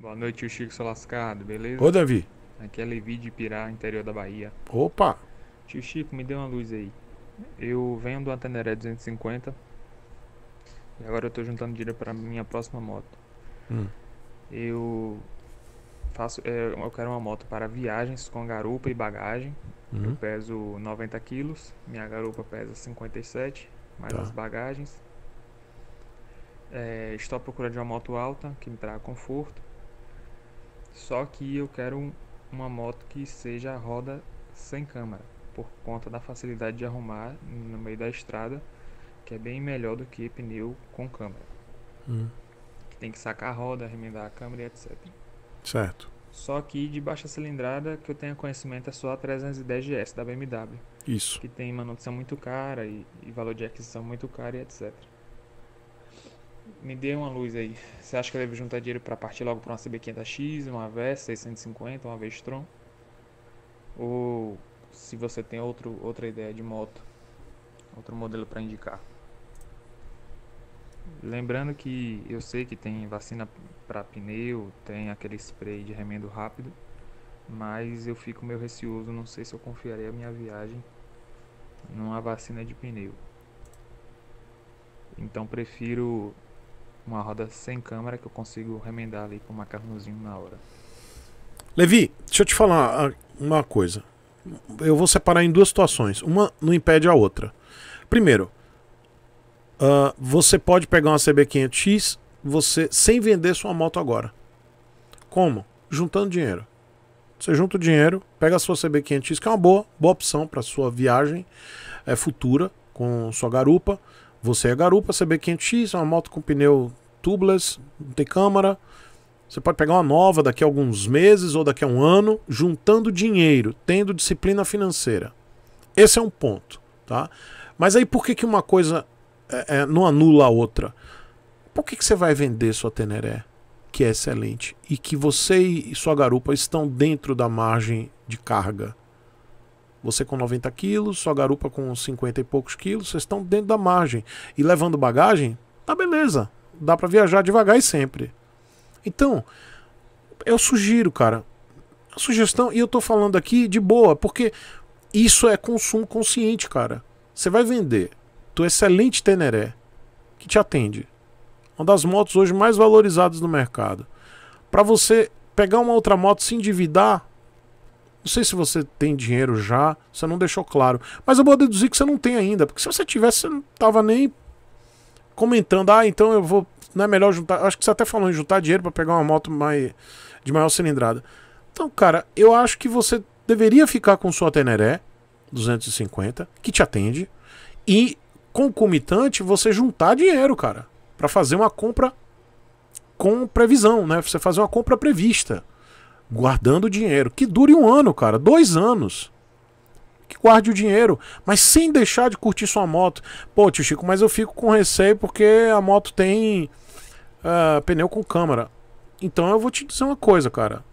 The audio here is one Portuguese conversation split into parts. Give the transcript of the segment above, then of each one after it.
Boa noite, o Chico Solascado, beleza? Ô, Davi. Aqui é Levi de Pirá, interior da Bahia. Opa! Tio Chico, me dê uma luz aí. Eu venho do Antaneré 250 e agora eu tô juntando dinheiro para minha próxima moto. Hum. Eu faço, é, eu quero uma moto para viagens com garupa e bagagem. Hum. Eu peso 90 quilos, minha garupa pesa 57, mais tá. as bagagens. É, estou à procura de uma moto alta que me traga conforto só que eu quero uma moto que seja roda sem câmera por conta da facilidade de arrumar no meio da estrada, que é bem melhor do que pneu com câmera Hum. Tem que sacar a roda, remendar a câmera e etc. Certo. Só que de baixa cilindrada que eu tenho conhecimento é só a 310 GS da BMW. Isso. Que tem manutenção muito cara e, e valor de aquisição muito caro e etc me dê uma luz aí. Você acha que eu devo juntar dinheiro para partir logo para uma CB500X, uma Ves, 650, uma Vestron? Ou se você tem outro, outra ideia de moto, outro modelo para indicar? Lembrando que eu sei que tem vacina para pneu, tem aquele spray de remendo rápido, mas eu fico meio receoso, não sei se eu confiarei a minha viagem numa vacina de pneu. Então prefiro uma roda sem câmera que eu consigo remendar ali com o macarrãozinho na hora. Levi, deixa eu te falar uma coisa. Eu vou separar em duas situações. Uma não impede a outra. Primeiro, uh, você pode pegar uma CB500X você sem vender sua moto agora. Como? Juntando dinheiro. Você junta o dinheiro, pega a sua CB500X, que é uma boa, boa opção para sua viagem é, futura com sua garupa. Você é garupa, CB500X, é uma moto com pneu tubeless, não tem câmara. Você pode pegar uma nova daqui a alguns meses ou daqui a um ano, juntando dinheiro, tendo disciplina financeira. Esse é um ponto, tá? Mas aí por que, que uma coisa é, é, não anula a outra? Por que, que você vai vender sua Teneré, que é excelente, e que você e sua garupa estão dentro da margem de carga? Você com 90 quilos, sua garupa com 50 e poucos quilos, vocês estão dentro da margem. E levando bagagem, tá beleza. Dá para viajar devagar e sempre. Então, eu sugiro, cara. A sugestão, e eu tô falando aqui de boa, porque isso é consumo consciente, cara. Você vai vender tu é excelente Teneré, que te atende. Uma das motos hoje mais valorizadas no mercado. Para você pegar uma outra moto, se endividar, não sei se você tem dinheiro já, você não deixou claro. Mas eu vou deduzir que você não tem ainda, porque se você tivesse, você não tava nem comentando, ah, então eu vou. Não é melhor juntar. Acho que você até falou em juntar dinheiro para pegar uma moto mais, de maior cilindrada. Então, cara, eu acho que você deveria ficar com sua Teneré 250, que te atende, e concomitante você juntar dinheiro, cara, para fazer uma compra com previsão, né? Você fazer uma compra prevista guardando o dinheiro. Que dure um ano, cara, dois anos. Que guarde o dinheiro, mas sem deixar de curtir sua moto. Pô, tio Chico, mas eu fico com receio porque a moto tem uh, pneu com câmera. Então eu vou te dizer uma coisa, cara.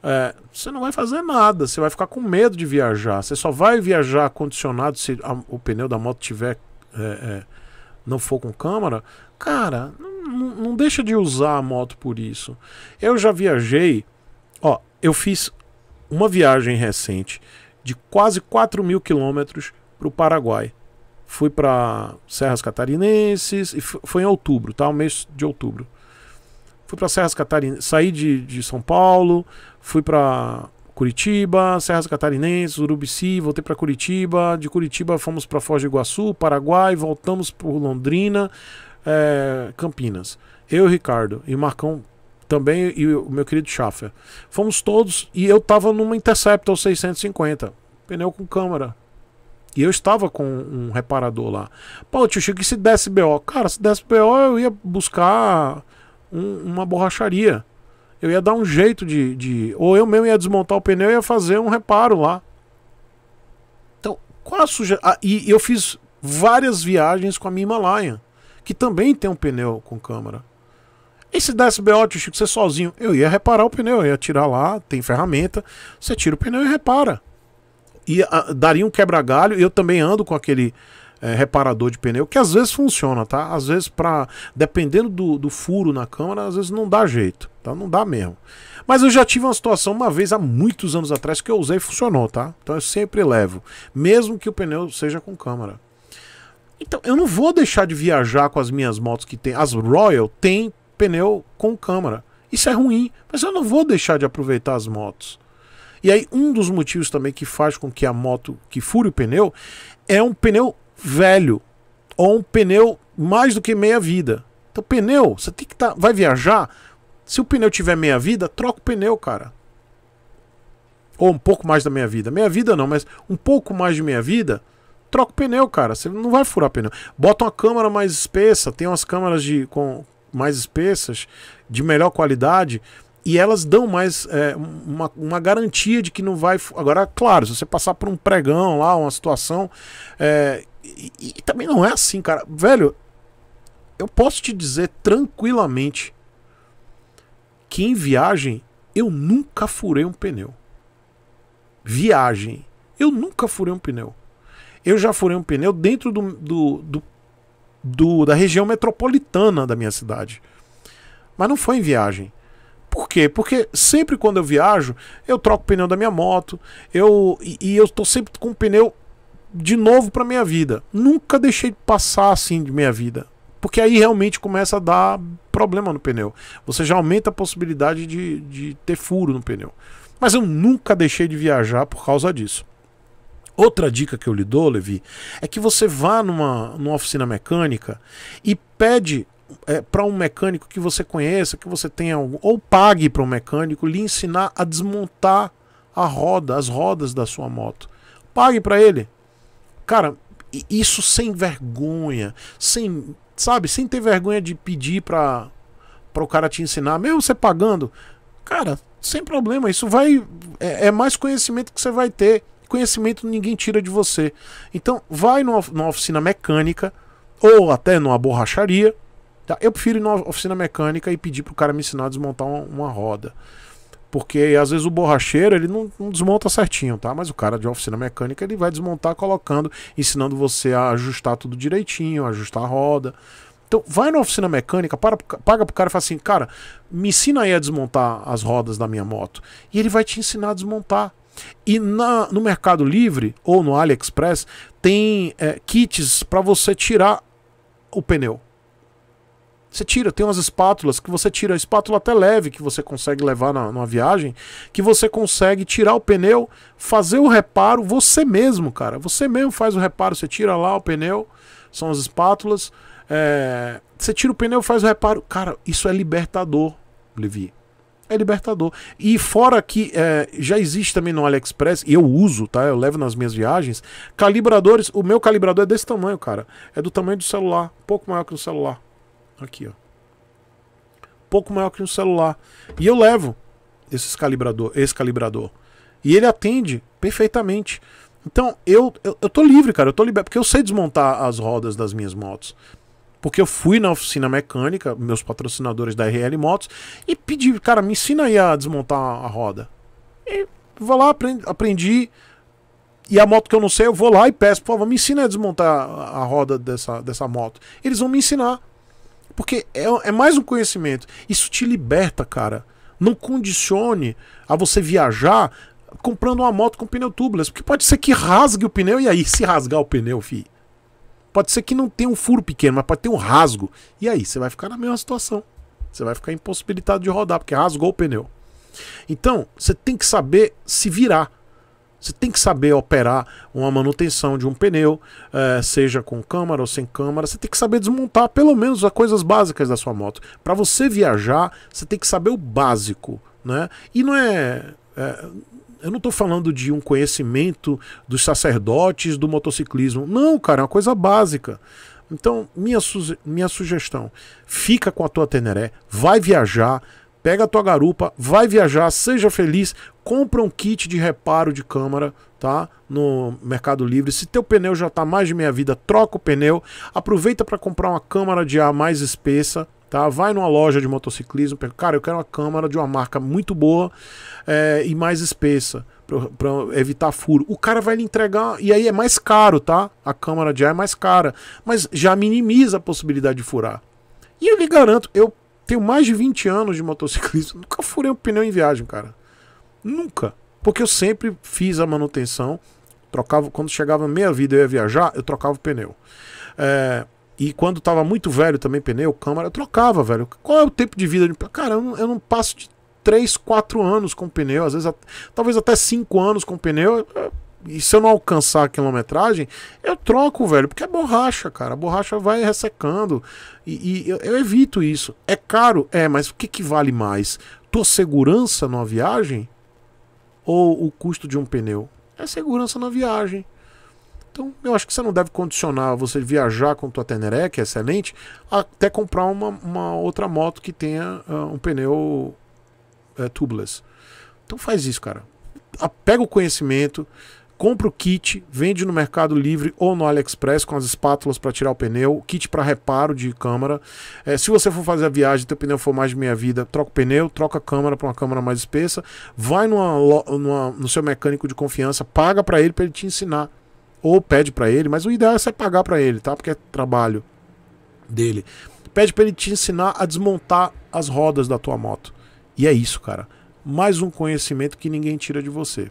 É, você não vai fazer nada, você vai ficar com medo de viajar. Você só vai viajar condicionado se a, o pneu da moto tiver é, é, não for com câmera. Cara, não deixa de usar a moto por isso. Eu já viajei Ó, eu fiz uma viagem recente de quase 4 mil quilômetros para o Paraguai. Fui para Serras Catarinenses e foi em outubro, tá? O mês de outubro. Fui para Serras Catarinenses, saí de, de São Paulo, fui para Curitiba, Serras Catarinenses, Urubici, voltei para Curitiba. De Curitiba fomos para Foz do Iguaçu, Paraguai, voltamos por Londrina, é, Campinas. Eu, Ricardo e Marcão também e o meu querido Schaffer. Fomos todos e eu tava numa Interceptor 650, pneu com câmera. E eu estava com um reparador lá. Pô, tio Chico, e se desse BO? Cara, se desse BO, eu ia buscar um, uma borracharia. Eu ia dar um jeito de, de. Ou eu mesmo ia desmontar o pneu e ia fazer um reparo lá. Então, qual a sugestão? Ah, e eu fiz várias viagens com a minha Himalaia, que também tem um pneu com câmera. E se desse BO, tio Chico, você sozinho? Eu ia reparar o pneu, ia tirar lá, tem ferramenta, você tira o pneu e repara. E a, ah, daria um quebra-galho, eu também ando com aquele é, reparador de pneu, que às vezes funciona, tá? Às vezes, pra, dependendo do, do furo na câmera, às vezes não dá jeito, tá? Não dá mesmo. Mas eu já tive uma situação uma vez há muitos anos atrás que eu usei e funcionou, tá? Então eu sempre levo, mesmo que o pneu seja com câmera. Então, eu não vou deixar de viajar com as minhas motos que tem. As Royal tem pneu com câmara. Isso é ruim, mas eu não vou deixar de aproveitar as motos. E aí, um dos motivos também que faz com que a moto que fure o pneu é um pneu velho ou um pneu mais do que meia vida. Então, pneu, você tem que estar. Tá, vai viajar? Se o pneu tiver meia vida, troca o pneu, cara. Ou um pouco mais da meia vida. Meia vida não, mas um pouco mais de meia vida, troca o pneu, cara. Você não vai furar pneu. Bota uma câmera mais espessa, tem umas câmeras de, com, mais espessas, de melhor qualidade, e elas dão mais é, uma, uma, garantia de que não vai. Agora, claro, se você passar por um pregão lá, uma situação. É, e, e também não é assim, cara. Velho, eu posso te dizer tranquilamente que em viagem eu nunca furei um pneu. Viagem. Eu nunca furei um pneu. Eu já furei um pneu dentro do, do, do do, da região metropolitana da minha cidade. Mas não foi em viagem. Por quê? Porque sempre quando eu viajo, eu troco o pneu da minha moto, eu e, e eu estou sempre com o pneu de novo para minha vida. Nunca deixei de passar assim de minha vida. Porque aí realmente começa a dar problema no pneu. Você já aumenta a possibilidade de, de ter furo no pneu. Mas eu nunca deixei de viajar por causa disso. Outra dica que eu lhe dou, Levi, é que você vá numa, numa oficina mecânica e pede é, para um mecânico que você conheça, que você tenha ou pague para um mecânico lhe ensinar a desmontar a roda, as rodas da sua moto. Pague para ele. Cara, isso sem vergonha, sem, sabe, sem ter vergonha de pedir para para o cara te ensinar, mesmo você pagando. Cara, sem problema, isso vai é, é mais conhecimento que você vai ter conhecimento ninguém tira de você. Então, vai numa, numa oficina mecânica ou até numa borracharia. Tá? Eu prefiro ir numa oficina mecânica e pedir pro cara me ensinar a desmontar uma, uma roda. Porque às vezes o borracheiro ele não, não, desmonta certinho, tá? Mas o cara de oficina mecânica ele vai desmontar colocando, ensinando você a ajustar tudo direitinho, ajustar a roda. Então vai na oficina mecânica, para, paga pro cara e fala assim, cara, me ensina aí a desmontar as rodas da minha moto. E ele vai te ensinar a desmontar. E na, no Mercado Livre ou no AliExpress tem é, kits para você tirar o pneu. Você tira, tem umas espátulas que você tira, espátula até leve que você consegue levar na, numa viagem, que você consegue tirar o pneu, fazer o reparo você mesmo, cara. Você mesmo faz o reparo, você tira lá o pneu, são as espátulas. É, você tira o pneu, faz o reparo. Cara, isso é libertador, Levi é libertador. E fora que é, já existe também no AliExpress, e eu uso, tá? Eu levo nas minhas viagens, calibradores. O meu calibrador é desse tamanho, cara. É do tamanho do celular, pouco maior que um celular. Aqui, ó. Pouco maior que um celular. E eu levo esses calibrador, esse calibrador. E ele atende perfeitamente. Então, eu, eu, eu, tô livre, cara. Eu tô liberto. Porque eu sei desmontar as rodas das minhas motos. Porque eu fui na oficina mecânica, meus patrocinadores da RL Motos, e pedi, cara, me ensina aí a desmontar a roda. E vou lá, aprendi, E a moto que eu não sei, eu vou lá e peço, por favor, me ensina a desmontar a roda dessa, dessa moto. Eles vão me ensinar. Porque é, é mais um conhecimento. Isso te liberta, cara. Não condicione a você viajar comprando uma moto com pneu tubeless. Porque pode ser que rasgue o pneu, e aí, se rasgar o pneu, filho Pode ser que não tenha um furo pequeno, mas pode ter um rasgo. E aí, você vai ficar na mesma situação. Você vai ficar impossibilitado de rodar, porque rasgou o pneu. Então, você tem que saber se virar. Você tem que saber operar uma manutenção de um pneu, eh, seja com câmara ou sem câmara. Você tem que saber desmontar pelo menos as coisas básicas da sua moto. Para você viajar, você tem que saber o básico, né? E não é, é eu não estou falando de um conhecimento dos sacerdotes do motociclismo. Não, cara, é uma coisa básica. Então, minha, minha sugestão: fica com a tua Teneré, vai viajar, pega a tua garupa, vai viajar, seja feliz, compra um kit de reparo de câmara, tá? No Mercado Livre. Se teu pneu já está mais de meia vida, troca o pneu, aproveita para comprar uma câmara de ar mais espessa, Tá? Vai numa loja de motociclismo, pega, cara, eu quero uma câmera de uma marca muito boa é, e mais espessa para evitar furo. O cara vai lhe entregar e aí é mais caro, tá? A câmera já é mais cara, mas já minimiza a possibilidade de furar. E eu lhe garanto, eu tenho mais de 20 anos de motociclismo, nunca furei um pneu em viagem, cara. Nunca, porque eu sempre fiz a manutenção, trocava quando chegava meia vida eu ia viajar, eu trocava o pneu. É, e quando tava muito velho também pneu, câmara, trocava, velho. Qual é o tempo de vida? Cara, eu não, eu não passo de 3, 4 anos com pneu, às vezes talvez até 5 anos com pneu. É, e se eu não alcançar a quilometragem, eu troco, velho, porque é borracha, cara. A borracha vai ressecando. E, e eu, eu, evito isso. É caro? É, mas o que, que vale mais? Tua segurança na viagem ou o custo de um pneu? É segurança na viagem. Então, eu acho que você não deve condicionar você viajar com tua Teneré, que é excelente, até comprar uma, uma outra moto que tenha uh, um pneu uh, tubeless. Então faz isso, cara. Pega o conhecimento, compra o kit, vende no Mercado Livre ou no AliExpress com as espátulas para tirar o pneu, kit para reparo de câmara. É, se você for fazer a viagem e teu pneu for mais de meia vida, troca o pneu, troca a câmara para uma câmara mais espessa, vai numa, numa, no seu mecânico de confiança, paga para ele para ele te ensinar. Ou pede para ele, mas o ideal é você pagar para ele, tá? Porque é trabalho dele. Pede para ele te ensinar a desmontar as rodas da tua moto. E é isso, cara. Mais um conhecimento que ninguém tira de você.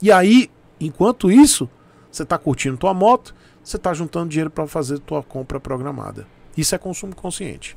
E aí, enquanto isso, você tá curtindo tua moto, você tá juntando dinheiro para fazer tua compra programada. Isso é consumo consciente.